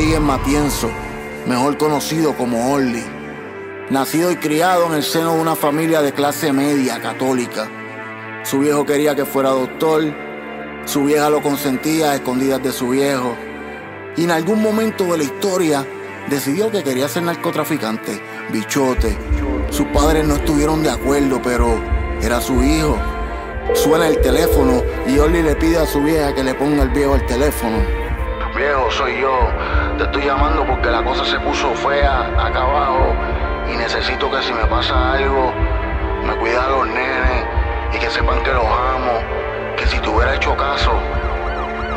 Rodríguez Matienzo, mejor conocido como Orly. Nacido y criado en el seno de una familia de clase media católica. Su viejo quería que fuera doctor, su vieja lo consentía a escondidas de su viejo. Y en algún momento de la historia decidió que quería ser narcotraficante, bichote. Sus padres no estuvieron de acuerdo, pero era su hijo. Suena el teléfono y Orly le pide a su vieja que le ponga el viejo al teléfono viejo, soy yo. Te estoy llamando porque la cosa se puso fea acá abajo y necesito que si me pasa algo, me cuida a los nenes y que sepan que los amo. Que si te hubiera hecho caso,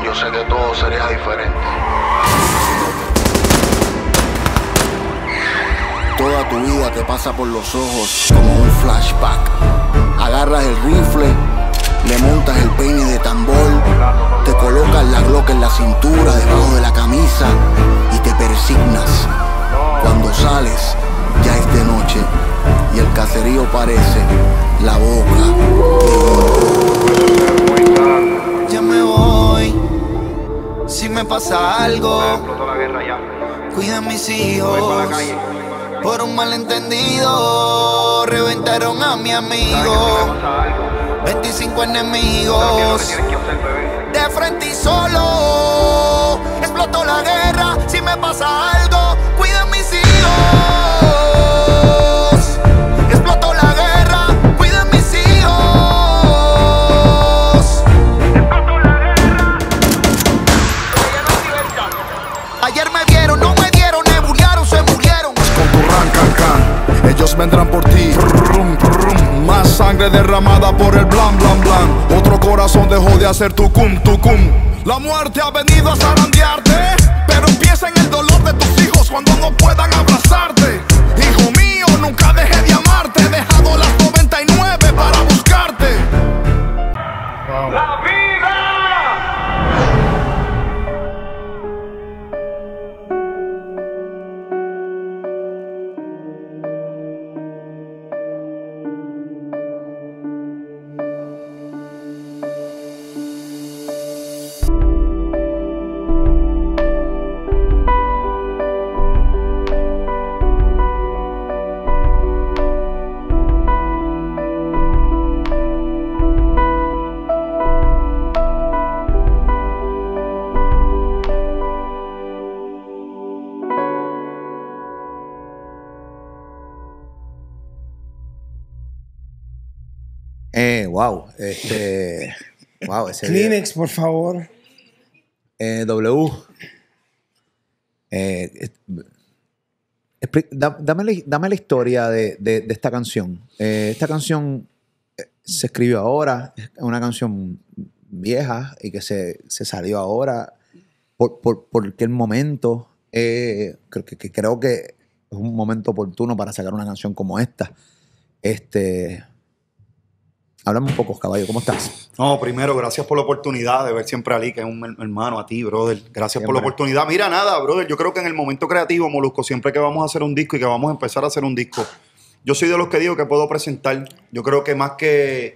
yo sé que todo sería diferente. Toda tu vida te pasa por los ojos como un flashback. Agarras el rifle le montas el peine de tambor, te colocas la glock en la cintura, debajo de la camisa y te persignas. Cuando sales, ya es de noche y el caserío parece la boca. Ya me voy, si me pasa algo, cuida a mis hijos. Por un malentendido, reventaron a mi amigo. 25 enemigos. De frente y solo. Explotó la guerra. Si me pasa algo, cuidan mis hijos. Explotó la guerra. Cuiden mis hijos. Explotó la guerra. Ayer me dieron, no me dieron, me se murieron. Con tu Ellos vendrán por ti. Más sangre derramada por el blan blan blan. Otro corazón dejó de hacer tu cum tu cum. La muerte ha venido a zarandearte, pero empieza en el dolor de tus hijos cuando no puedan abrazarte. Hijo mío, nunca dejé de Este, wow, ese Kleenex, por favor. Eh, w. Eh, dame, la, historia de, esta canción. Eh, esta canción se escribió ahora, es una canción vieja y que se, salió ahora. Por, por, el momento, creo, que, creo que es un momento oportuno para sacar una canción como esta. Este, Háblame un poco, caballo, ¿cómo estás? No, primero, gracias por la oportunidad de ver siempre a que es un hermano, a ti, brother. Gracias por la oportunidad. Mira, nada, brother, yo creo que en el momento creativo, Molusco, siempre que vamos a hacer un disco y que vamos a empezar a hacer un disco, yo soy de los que digo que puedo presentar. Yo creo que más que,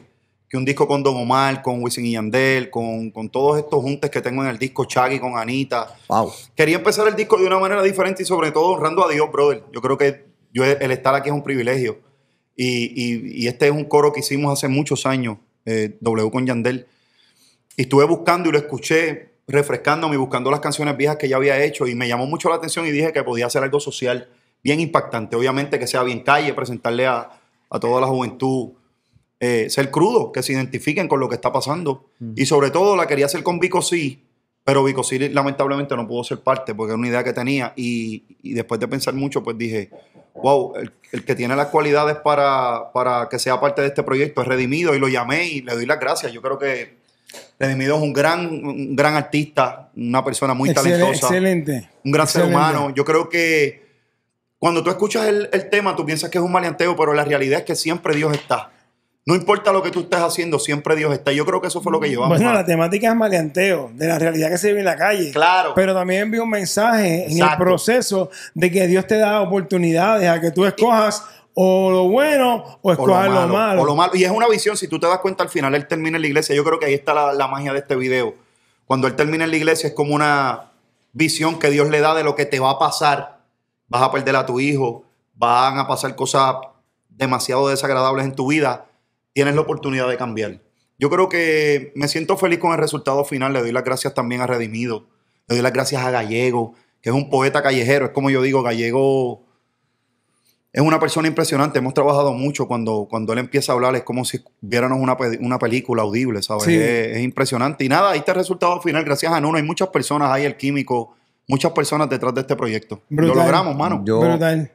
que un disco con Don Omar, con Wisin y Yandel, con, todos estos juntes que tengo en el disco, Chagui, con Anita. Wow. Quería empezar el disco de una manera diferente y sobre todo honrando a Dios, brother. Yo creo que yo, el estar aquí es un privilegio y, este es un coro que hicimos hace muchos años, eh, W con Yandel. Y estuve buscando y lo escuché, refrescándome y buscando las canciones viejas que ya había hecho. Y me llamó mucho la atención y dije que podía hacer algo social bien impactante. Obviamente que sea bien calle, presentarle a, toda la juventud, eh, ser crudo, que se identifiquen con lo que está pasando. Y sobre todo la quería hacer con Vico Sí. Pero Vico sí, lamentablemente no pudo ser parte porque era una idea que tenía. y después de pensar mucho, pues dije, wow, el, que tiene las cualidades para, para que sea parte de este proyecto es Redimido y lo llamé y le doy las gracias. Yo creo que Redimido es un gran, gran artista, una persona muy talentosa. Excelente. Un gran ser humano. Yo creo que cuando tú escuchas el, el, tema, tú piensas que es un maleanteo, pero la realidad es que siempre Dios está. No importa lo que tú estés haciendo, siempre Dios está. Yo creo que eso fue lo que llevamos. Bueno, la temática es maleanteo, de la realidad que se vive en la calle. Claro. Pero también vi un mensaje en el proceso de que Dios te da oportunidades a que tú escojas o lo bueno o escojas lo, malo, O lo malo. Y es una visión, si tú te das cuenta al final, él termina en la iglesia. Yo creo que ahí está la, la magia de este video. Cuando él termina en la iglesia es como una visión que Dios le da de lo que te va a pasar. Vas a perder a tu hijo, van a pasar cosas demasiado desagradables en tu vida tienes la oportunidad de cambiar. Yo creo que me siento feliz con el resultado final. Le doy las gracias también a Redimido. Le doy las gracias a Gallego, que es un poeta callejero. Es como yo digo, Gallego es una persona impresionante. Hemos trabajado mucho. Cuando, cuando él empieza a hablar es como si viéramos una, una película audible, ¿sabes? Es, impresionante. Y nada, ahí está el resultado final. Gracias a Nuno. Hay muchas personas ahí, el químico, muchas personas detrás de este proyecto. Lo logramos, mano. Yo,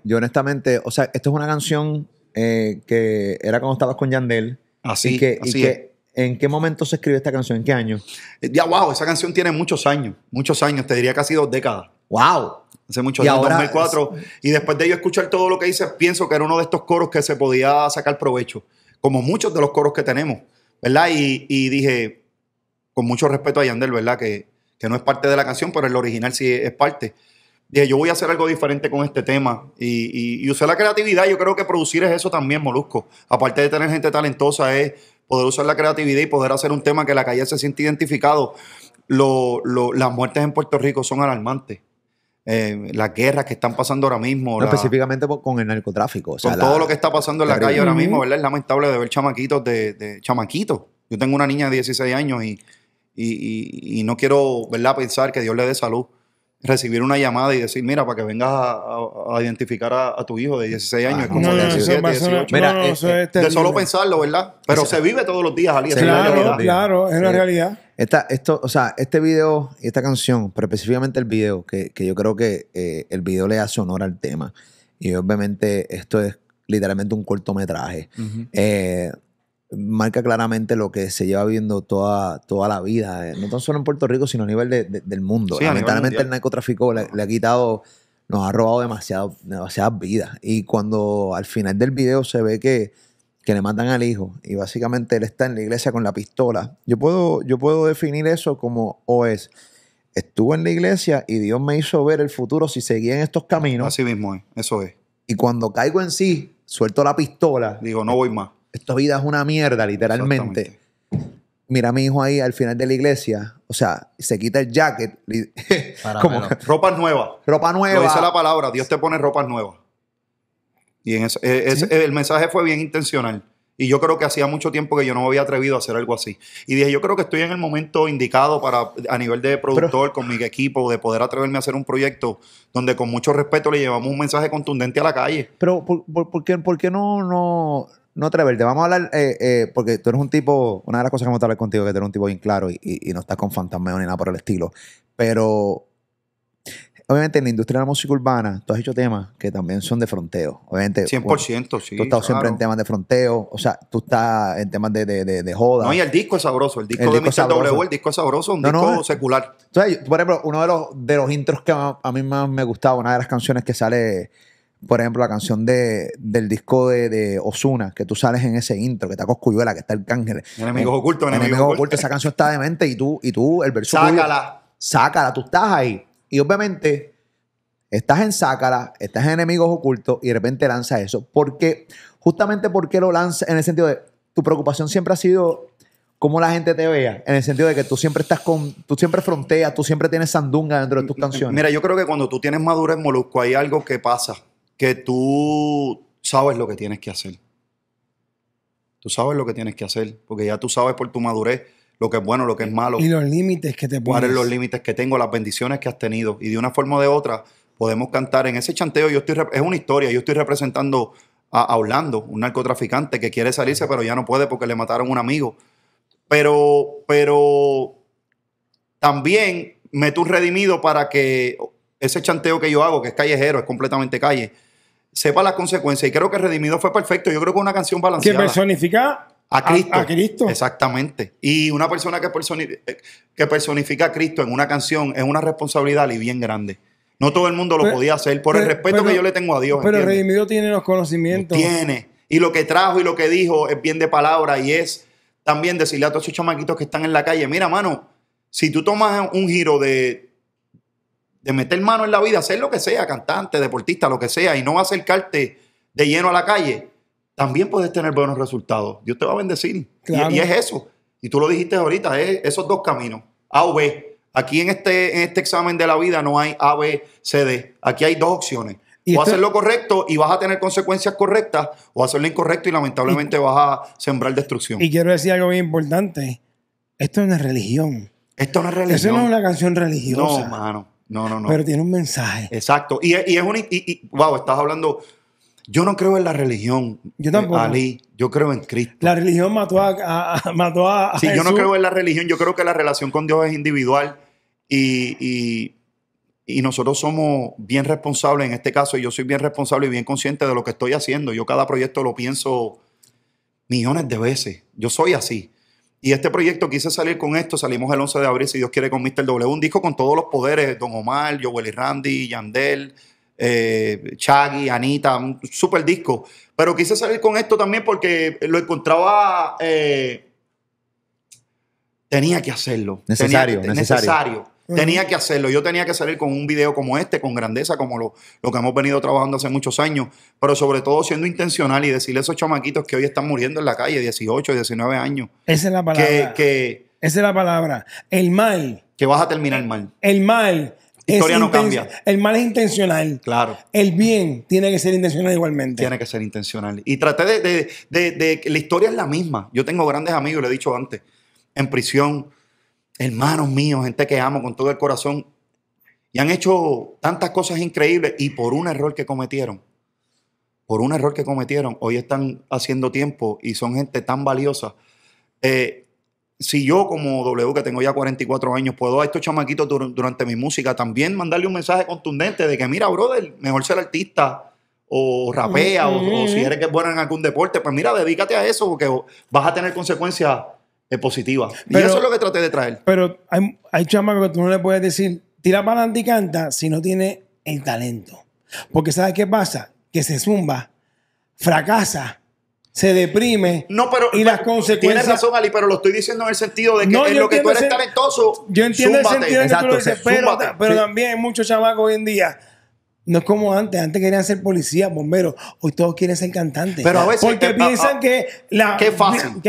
yo honestamente, o sea, esto es una canción eh, que era cuando estabas con Yandel. Así, y que, ¿En qué momento se escribe esta canción? ¿En qué año? Eh, ya, wow, esa canción tiene muchos años, muchos años, te diría casi dos décadas. ¡Wow! Hace muchos años, 2004. Y después de yo escuchar todo lo que hice, pienso que era uno de estos coros que se podía sacar provecho, como muchos de los coros que tenemos, ¿verdad? Y, y dije, con mucho respeto a Yandel, ¿verdad? Que, que no es parte de la canción, pero el original sí es parte dije, yo voy a hacer algo diferente con este tema. Y, y, la creatividad. Yo creo que producir es eso también, Molusco. Aparte de tener gente talentosa, es poder usar la creatividad y poder hacer un tema que la calle se siente identificado. las muertes en Puerto Rico son alarmantes. Eh, las guerras que están pasando ahora mismo. específicamente con el narcotráfico. con todo lo que está pasando en la calle ahora mismo, ¿verdad? Es lamentable de ver chamaquitos de, chamaquitos. Yo tengo una niña de 16 años y, y no quiero, ¿verdad?, pensar que Dios le dé salud recibir una llamada y decir, mira, para que vengas a, identificar a, tu hijo de 16 años, 17, ah, Mira, eh, de solo pensarlo, ¿verdad? Pero se vive todos los días, Ali. Claro, claro, es la realidad. Esta, esto, o sea, este video y esta canción, pero específicamente el video, que, yo creo que eh, el video le hace honor al tema. Y obviamente esto es literalmente un cortometraje marca claramente lo que se lleva viendo toda, toda la vida, eh, no tan solo en Puerto Rico, sino a nivel del mundo. Lamentablemente el narcotráfico le, ha quitado, nos ha robado demasiadas vidas. Y cuando al final del video se ve que, que le matan al hijo y básicamente él está en la iglesia con la pistola, yo puedo, yo puedo definir eso como o oh, es estuve en la iglesia y Dios me hizo ver el futuro si seguía en estos caminos. Así mismo es, eso es. Y cuando caigo en sí, suelto la pistola. Digo, no voy más esta vida es una mierda, literalmente. Mira a mi hijo ahí al final de la iglesia, o sea, se quita el jacket. como, ropa nueva. Ropa nueva. dice la palabra, Dios te pone ropas nuevas. Y e, el mensaje fue bien intencional. Y yo creo que hacía mucho tiempo que yo no me había atrevido a hacer algo así. Y dije, yo creo que estoy en el momento indicado para, a nivel de productor, con mi equipo, de poder atreverme a hacer un proyecto donde con mucho respeto le llevamos un mensaje contundente a la calle. Pero, ¿por, qué, por no, no atreverte. Vamos a hablar, eh, eh, porque tú eres un tipo, una de las cosas que vamos a hablar contigo, que tú eres un tipo bien claro y, no estás con fantasmeo ni nada por el estilo. Pero, obviamente, en la industria de la música urbana, tú has hecho temas que también son de fronteo. Obviamente. 100%, sí. Tú has estado siempre en temas de fronteo, o sea, tú estás en temas de, de, de, joda. No, y el disco es sabroso, el disco el de disco Sabroso. W, el disco es sabroso, un disco eh. secular. por ejemplo, uno de los, de los intros que a mí más me gustaba, una de las canciones que sale por ejemplo, la canción de, del disco de, Osuna, que tú sales en ese intro, que está Coscuyuela, que está el cángel. Enemigos ocultos, enemigos, ocultos. Esa canción está demente y tú, y tú, el verso. Sácala. sácala, tú estás ahí. Y obviamente, estás en Sácala, estás en enemigos ocultos y de repente lanzas eso. Porque, justamente porque lo lanzas en el sentido de tu preocupación siempre ha sido cómo la gente te vea, en el sentido de que tú siempre estás con, tú siempre fronteas, tú siempre tienes sandunga dentro de tus canciones. Mira, yo creo que cuando tú tienes madurez, Molusco, hay algo que pasa que tú sabes lo que tienes que hacer. Tú sabes lo que tienes que hacer, porque ya tú sabes por tu madurez lo que es bueno, lo que es malo. Y los límites que te pones. Cuáles los límites que tengo, las bendiciones que has tenido. Y de una forma o de otra podemos cantar en ese chanteo. Yo estoy, es una historia, yo estoy representando a, Orlando, un narcotraficante que quiere salirse, pero ya no puede porque le mataron un amigo. Pero, pero también meto un redimido para que ese chanteo que yo hago, que es callejero, es completamente calle, sepa las consecuencias. Y creo que Redimido fue perfecto. Yo creo que una canción balanceada. Que personifica a Cristo. Cristo. Exactamente. Y una persona eh, que, personifica a Cristo en una canción es una responsabilidad y bien grande. No todo el mundo lo podía hacer por el respeto que yo le tengo a Dios. Pero Redimido tiene los conocimientos. Tiene. Y lo que trajo y lo que dijo es bien de palabra y es también decirle a todos esos chamaquitos que están en la calle, mira, mano, si tú tomas un giro de de meter mano en la vida, hacer lo que sea, cantante, deportista, lo que sea, y no acercarte de lleno a la calle, también puedes tener buenos resultados. Dios te va a bendecir. Y, es eso. Y tú lo dijiste ahorita, esos dos caminos, A o B. Aquí en este, en este examen de la vida no hay A, B, C, D. Aquí hay dos opciones. o hacer lo correcto y vas a tener consecuencias correctas, o hacerlo incorrecto y lamentablemente vas a sembrar destrucción. Y quiero decir algo bien importante. Esto es una religión. Esto es una religión. Eso no es una canción religiosa. No, mano. No, no, no. Pero tiene un mensaje. Exacto. Y, es un. wow, estás hablando. Yo no creo en la religión. Yo tampoco. yo creo en Cristo. La religión mató a, mató a, sí, yo no creo en la religión. Yo creo que la relación con Dios es individual. y y nosotros somos bien responsables en este caso, y yo soy bien responsable y bien consciente de lo que estoy haciendo. Yo cada proyecto lo pienso millones de veces. Yo soy así. Y este proyecto quise salir con esto, salimos el 11 de abril, si Dios quiere, con Mr. W, un disco con todos los poderes, Don Omar, Joel y Randy, Yandel, eh, Anita, un super disco. Pero quise salir con esto también porque lo encontraba... Eh, tenía que hacerlo. necesario. necesario. Tenía que hacerlo. Yo tenía que salir con un video como este, con grandeza, como lo, lo que hemos venido trabajando hace muchos años, pero sobre todo siendo intencional y decirle a esos chamaquitos que hoy están muriendo en la calle, 18, 19 años. Esa es la palabra. Que, Esa es la palabra. El mal. Que vas a terminar mal. El mal. Historia no cambia. El mal es intencional. Claro. El bien tiene que ser intencional igualmente. Tiene que ser intencional. Y traté de, de, de, La historia es la misma. Yo tengo grandes amigos, lo he dicho antes, en prisión, hermanos míos, gente que amo con todo el corazón, y han hecho tantas cosas increíbles y por un error que cometieron, por un error que cometieron, hoy están haciendo tiempo y son gente tan valiosa. Eh, si yo como W, que tengo ya 44 años, puedo a estos chamaquitos durante mi música también mandarle un mensaje contundente de que, mira, brother, mejor ser artista o rapea o, o, si eres que es bueno en algún deporte, pues mira, dedícate a eso porque vas a tener consecuencias es positiva. Pero, y eso es lo que traté de traer. Pero hay, hay chamacos que tú no le puedes decir, tira para adelante y canta si no tiene el talento. Porque ¿sabes qué pasa? Que se zumba, fracasa, se deprime. No, pero y las consecuencias. Tienes razón, Ali, pero lo estoy diciendo en el sentido de que no, en lo que tú eres talentoso. Yo entiendo zúmbate. Exacto, tú pero, pero, también hay muchos chamacos hoy en día no es como antes, antes querían ser policías, bomberos, hoy todos quieren ser cantantes. Pero a veces porque eh, ah, piensan ah, que, la, que,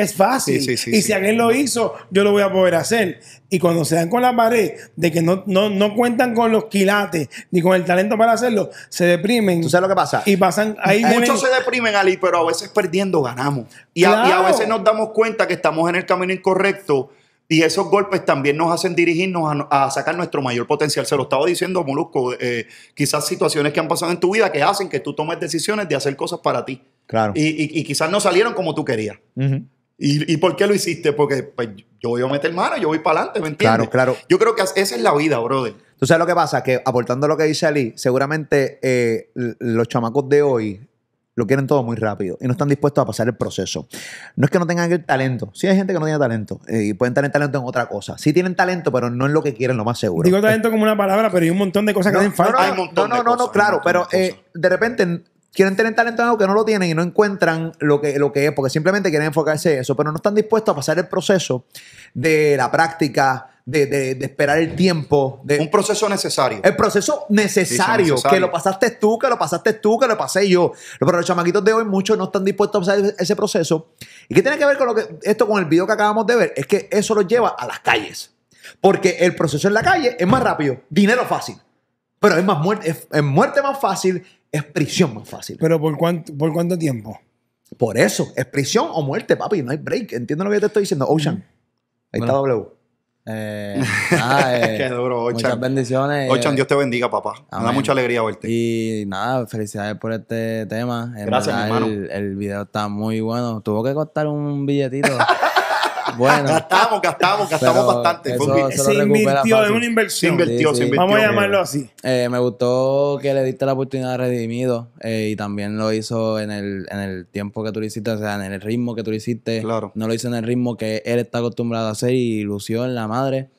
es fácil. y si alguien lo hizo, yo lo voy a poder hacer. Y cuando se dan con la pared de que no, no, no cuentan con los quilates ni con el talento para hacerlo, se deprimen. ¿Tú sabes lo que pasa? Y pasan ahí. Muchos se deprimen, Ali, pero a veces perdiendo ganamos. Y, y a veces nos damos cuenta que estamos en el camino incorrecto y esos golpes también nos hacen dirigirnos a, sacar nuestro mayor potencial. Se lo estaba diciendo, Molusco, eh, quizás situaciones que han pasado en tu vida que hacen que tú tomes decisiones de hacer cosas para ti. Claro. Y, quizás no salieron como tú querías. ¿Y, por qué lo hiciste? Porque pues, yo voy a meter mano, yo voy para adelante, ¿me entiendes? Claro, claro. Yo creo que esa es la vida, brother. entonces sabes lo que pasa, que aportando lo que dice Ali, seguramente eh, los chamacos de hoy lo quieren todo muy rápido y no están dispuestos a pasar el proceso. No es que no tengan el talento. Sí hay gente que no tiene talento eh, y pueden tener talento en otra cosa. Sí tienen talento, pero no es lo que quieren, lo más seguro. Digo talento como una palabra, pero hay un montón de cosas que no, falta. No, no, no, claro, pero eh, de repente quieren tener talento en algo que no lo tienen y no encuentran lo que, lo que es, porque simplemente quieren enfocarse en eso, pero no están dispuestos a pasar el proceso de la práctica, de, de, de, esperar el tiempo. De, un proceso necesario. El proceso necesario, Que lo pasaste tú, que lo pasaste tú, que lo pasé yo. Pero los chamaquitos de hoy, muchos no están dispuestos a pasar ese proceso. ¿Y qué tiene que ver con lo que, esto con el video que acabamos de ver? Es que eso los lleva a las calles. Porque el proceso en la calle es más rápido, dinero fácil. Pero es más muerte, es, muerte más fácil, es prisión más fácil. ¿Pero por cuánto, por cuánto tiempo? Por eso, es prisión o muerte, papi. No hay break. Entiendo lo que te estoy diciendo, Ocean. Ahí está W. Eh, nada, eh, Muchas bendiciones. Eh. Ochan, Dios te bendiga, papá. Me da mucha alegría verte. Y nada, felicidades por este tema. El, el, video está muy bueno. Tuvo que costar un billetito. bueno. Gastamos, gastamos, gastamos bastante. se invirtió, es una inversión. Vamos a llamarlo así. Eh, me gustó que le diste la oportunidad a Redimido eh, y también lo hizo en el, tiempo que tú lo hiciste, o sea, en el ritmo que tú lo hiciste. Claro. No lo hizo en el ritmo que él está acostumbrado a hacer y lució en la madre.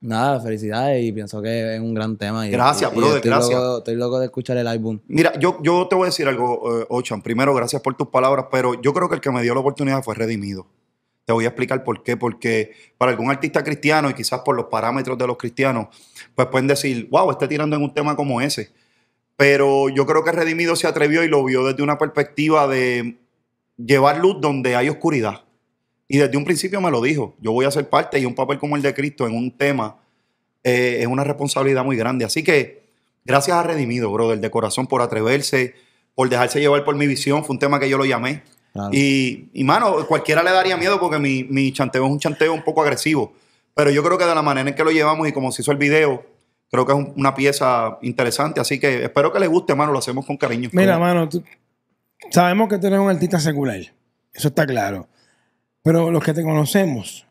Nada, felicidades y pienso que es un gran tema. Gracias, bro, gracias. Loco, estoy loco de escuchar el álbum. Mira, yo, yo te voy a decir algo, eh, Ochan. Primero, gracias por tus palabras, pero yo creo que el que me dio la oportunidad fue Redimido. Te voy a explicar por qué. Porque para algún artista cristiano y quizás por los parámetros de los cristianos, pues pueden decir, wow, está tirando en un tema como ese. Pero yo creo que Redimido se atrevió y lo vio desde una perspectiva de llevar luz donde hay oscuridad. Y desde un principio me lo dijo, yo voy a ser parte y un papel como el de Cristo en un tema eh, es una responsabilidad muy grande. Así que gracias a Redimido, brother, de corazón por atreverse, por dejarse llevar por mi visión, fue un tema que yo lo llamé, y, mano, cualquiera le daría miedo porque mi, chanteo es un chanteo un poco agresivo. Pero yo creo que de la manera en que lo llevamos y como se hizo el video, creo que es una pieza interesante. Así que espero que les guste, mano. Lo hacemos con cariño. Mira, mano, sabemos que tú eres un artista secular. Eso está claro. Pero los que te conocemos,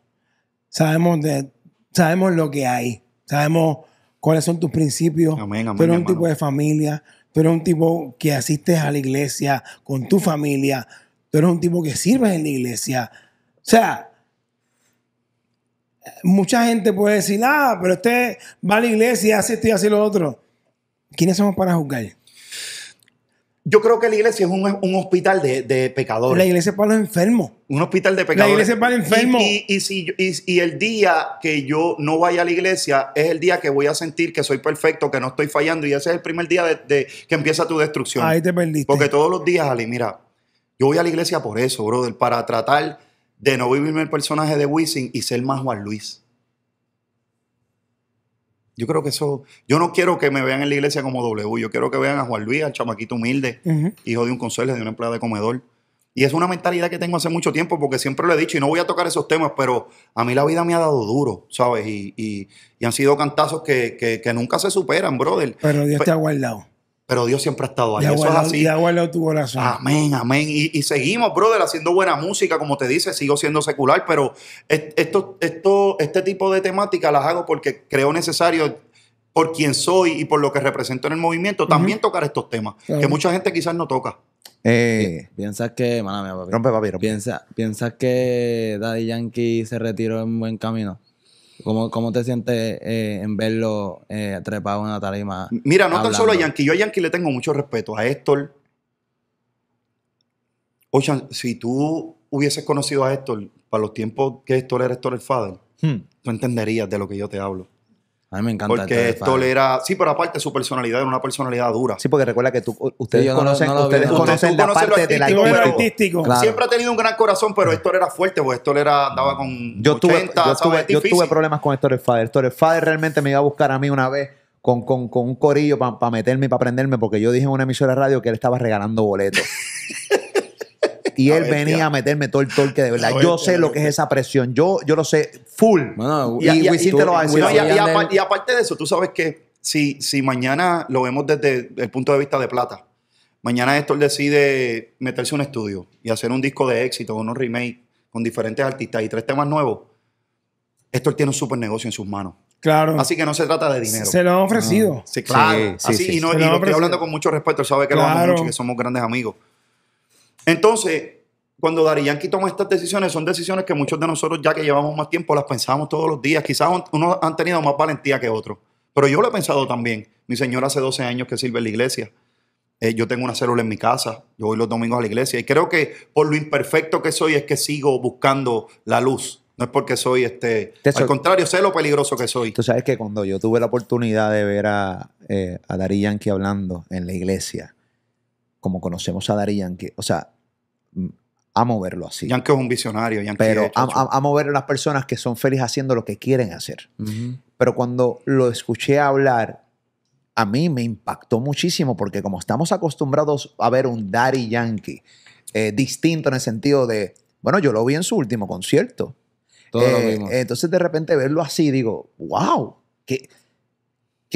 sabemos, de, sabemos lo que hay. Sabemos cuáles son tus principios. Amén, amén, eres un tipo de familia. pero un tipo que asistes a la iglesia con tu familia tú eres un tipo que sirves en la iglesia. O sea, mucha gente puede decir, ah, pero usted va a la iglesia, hace esto y hace lo otro. ¿Quiénes somos para juzgar? Yo creo que la iglesia es un, hospital de, de, pecadores. La iglesia es para los enfermos. Un hospital de pecadores. La iglesia es para los enfermos. Y, el día que yo no vaya a la iglesia es el día que voy a sentir que soy perfecto, que no estoy fallando. Y ese es el primer día de, que empieza tu destrucción. Ahí te perdiste. Porque todos los días, Ali, mira, yo voy a la iglesia por eso, brother, para tratar de no vivirme el personaje de Wisin y ser más Juan Luis. Yo creo que eso. Yo no quiero que me vean en la iglesia como W. Yo quiero que vean a Juan Luis, al chamaquito humilde, hijo de un conserje, de una empleada de comedor. Y es una mentalidad que tengo hace mucho tiempo, porque siempre lo he dicho, y no voy a tocar esos temas, pero a mí la vida me ha dado duro, ¿sabes? Y, han sido cantazos que, que, nunca se superan, brother. Pero Dios te ha guardado pero Dios siempre ha estado ahí. Eso es así. Y Amén, amén. Y, seguimos, brother, haciendo buena música, como te dice, sigo siendo secular, pero esto, esto, este tipo de temática las hago porque creo necesario por quien soy y por lo que represento en el movimiento, también tocar estos temas, que mucha gente quizás no toca. Eh, piensas que, Rompe, papi, Piensa, piensas que Daddy Yankee se retiró en buen camino. ¿Cómo, te sientes eh, en verlo eh, trepado en una tarima? Mira, no tan solo a Yankee. Yo a Yankee le tengo mucho respeto. A Héctor. Oye, si tú hubieses conocido a Héctor para los tiempos que Héctor era Héctor el Father, hmm. tú entenderías de lo que yo te hablo. A mí me encanta. Porque esto era Sí, pero aparte su personalidad era una personalidad dura. Sí, porque recuerda que tú, ustedes conocen, ustedes conocen la parte artístico, la Siempre ha tenido un gran corazón, pero Héctor era fuerte, porque Héctor era, daba con. Yo, tuve, yo, tuve, problemas con Héctor Fader. Héctor Fader realmente me iba a buscar a mí una vez. Con, un corillo para meterme y para prenderme, porque yo dije en una emisora de radio que él estaba regalando boletos. y él venía a meterme todo el torque de verdad. yo sé lo que es esa presión. Yo, yo lo sé. Full. y, aparte de eso, tú sabes que si, si mañana lo vemos desde el punto de vista de plata, mañana Héctor decide meterse un estudio y hacer un disco de éxito, o unos remake con diferentes artistas y tres temas nuevos, Héctor tiene un super negocio en sus manos. Claro. Así que no se trata de dinero. Se lo han ofrecido. Ah. sí, claro. Así, y, no, lo, estoy hablando con mucho respeto. Él sabe que lo mucho y que somos grandes amigos. Entonces, cuando Dari Yankee toma estas decisiones, son decisiones que muchos de nosotros, ya que llevamos más tiempo, las pensamos todos los días. Quizás unos han tenido más valentía que otros. Pero yo lo he pensado también. Mi señora hace 12 años que sirve en la iglesia. Eh, yo tengo una célula en mi casa, yo voy los domingos a la iglesia y creo que por lo imperfecto que soy es que sigo buscando la luz. No es porque soy este. al contrario, sé lo peligroso que soy. Tú sabes que cuando yo tuve la oportunidad de ver a, eh, a Dari Yankee hablando en la iglesia, como conocemos a Dari Yankee, o sea, a moverlo así. Yankee es un visionario. Yankee pero a amo ver a las personas que son felices haciendo lo que quieren hacer. Pero cuando lo escuché hablar, a mí me impactó muchísimo porque como estamos acostumbrados a ver un Daddy Yankee eh, distinto en el sentido de, bueno, yo lo vi en su último concierto. Todo lo eh, Entonces de repente verlo así, digo, wow, que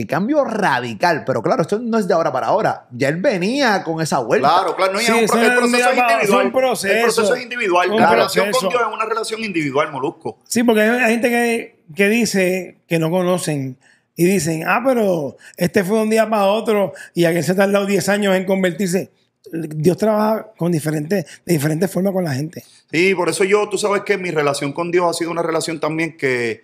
cambio radical. Pero claro, esto no es de ahora para ahora. Ya él venía con esa vuelta. Claro, claro. No, un, el proceso es individual. el proceso es individual. La relación con Dios es una relación individual, Molusco. Sí, porque hay, gente que, dice que no conocen y dicen, ah, pero este fue un día para otro y a que se ha tardado 10 años en convertirse. Dios trabaja con diferentes, de diferentes formas con la gente. Sí, por eso yo, tú sabes que mi relación con Dios ha sido una relación también que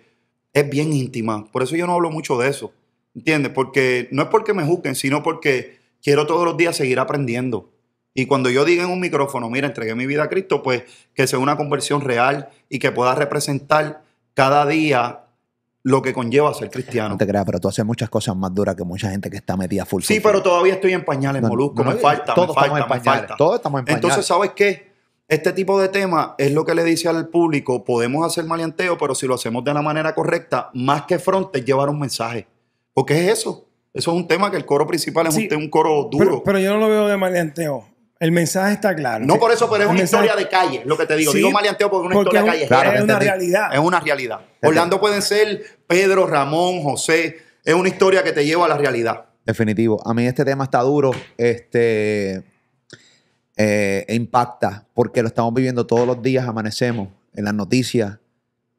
es bien íntima. Por eso yo no hablo mucho de eso. ¿Entiendes? Porque no es porque me juzguen, sino porque quiero todos los días seguir aprendiendo. Y cuando yo diga en un micrófono, mira, entregué mi vida a Cristo, pues que sea una conversión real y que pueda representar cada día lo que conlleva ser cristiano. No te creas, pero tú haces muchas cosas más duras que mucha gente que está metida full. Sí, pero todavía estoy en pañales, Molusco. me eh, falta, me falta, estamos me falta. Todos estamos en pañales. Entonces, ¿sabes qué? Este tipo de tema es lo que le dice al público, podemos hacer maleanteo, pero si lo hacemos de la manera correcta, más que frontes, llevar un mensaje. Porque es eso. Eso es un tema que el coro principal es un, coro duro. Pero, yo no lo veo de maleanteo. El mensaje está claro. No por eso, pero es una historia de calle, lo que te digo. No digo maleanteo porque es una historia de calle. es una realidad. Es una realidad. Orlando pueden ser Pedro, Ramón, José. Es una historia que te lleva a la realidad. Definitivo. A mí este tema está duro. Este. Eh, impacta porque lo estamos viviendo todos los días, amanecemos en las noticias,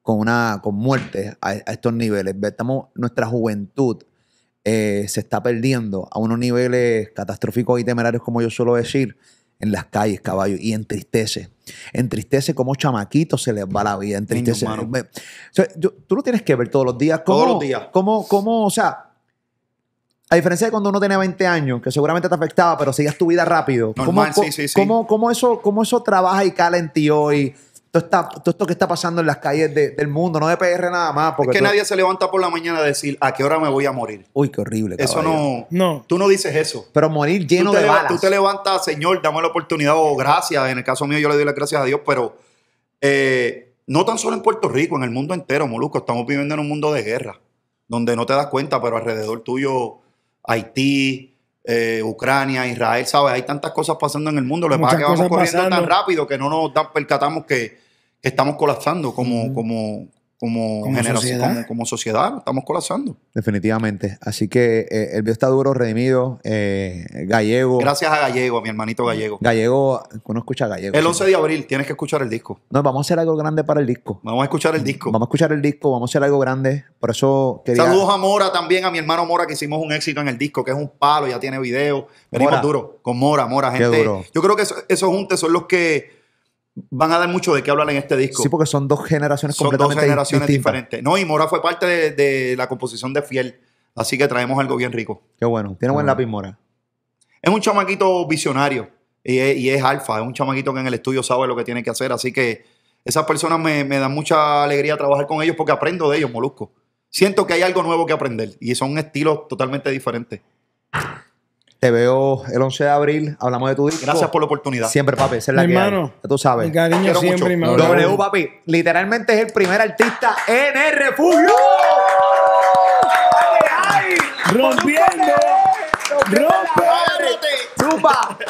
con, una, con muerte a, estos niveles. Estamos, nuestra juventud eh, se está perdiendo a unos niveles catastróficos y temerarios, como yo suelo decir, en las calles, caballo, y entristece. Entristece como chamaquito se les va la vida, entristece. tú lo tienes que ver todos los días. todos los días. Cómo, cómo, o sea, a diferencia de cuando uno tenía 20 años, que seguramente te afectaba, pero seguías tu vida rápido. Normal, ¿Cómo, sí, sí, Cómo, eso, ¿Cómo eso trabaja y cala en ti hoy? todo, esto que está pasando en las calles del mundo, no de PR nada más. es que nadie se levanta por la mañana a decir a qué hora me voy a morir. Uy, qué horrible. Eso no, no. Tú no dices eso. Pero morir lleno de balas. Tú te levantas, Señor, dame la oportunidad o gracias. En el caso mío, yo le doy las gracias a Dios, pero eh, no tan solo en Puerto Rico, en el mundo entero, Molusco. Estamos viviendo en un mundo de guerra, donde no te das cuenta, pero alrededor tuyo, Haití, eh, Ucrania, Israel, ¿sabes? Hay tantas cosas pasando en el mundo. Lo que pasa es que vamos corriendo tan rápido que no nos percatamos que, estamos colapsando como, como, como, sociedad. estamos colapsando. Definitivamente. Así que eh, el video está duro, redimido. Eh, gallego. Gracias a Gallego, a mi hermanito Gallego. Gallego, uno escucha Gallego. El 11 de abril tienes que escuchar el disco. No, vamos a hacer algo grande para el disco. Vamos a escuchar el disco. Vamos a escuchar el disco, vamos a hacer algo grande. Por eso quería... Saludos a Mora también, a mi hermano Mora, que hicimos un éxito en el disco, que es un palo, ya tiene video. Venimos duro. Con Mora, Mora, gente. Yo creo que esos eso juntes son los que van a dar mucho de qué hablar en este disco. Sí, porque son dos generaciones son completamente dos generaciones diferentes. No, y Mora fue parte de, la composición de Fiel, así que traemos algo bien rico. Qué bueno, tiene buen lápiz Mora. Es un chamaquito visionario y es, alfa, es un chamaquito que en el estudio sabe lo que tiene que hacer, así que esas personas me, me dan mucha alegría trabajar con ellos porque aprendo de ellos, Molusco. Siento que hay algo nuevo que aprender y son estilos totalmente diferentes. Te veo el 11 de abril, hablamos de tu disco. Gracias por la oportunidad. Siempre, papi, Ser es la hermana. que Ya tú sabes. Mi cariño siempre, hermano. W, papi, literalmente es el primer artista en el refugio. ¡Ay, ay! rompiendo rompe, rompe.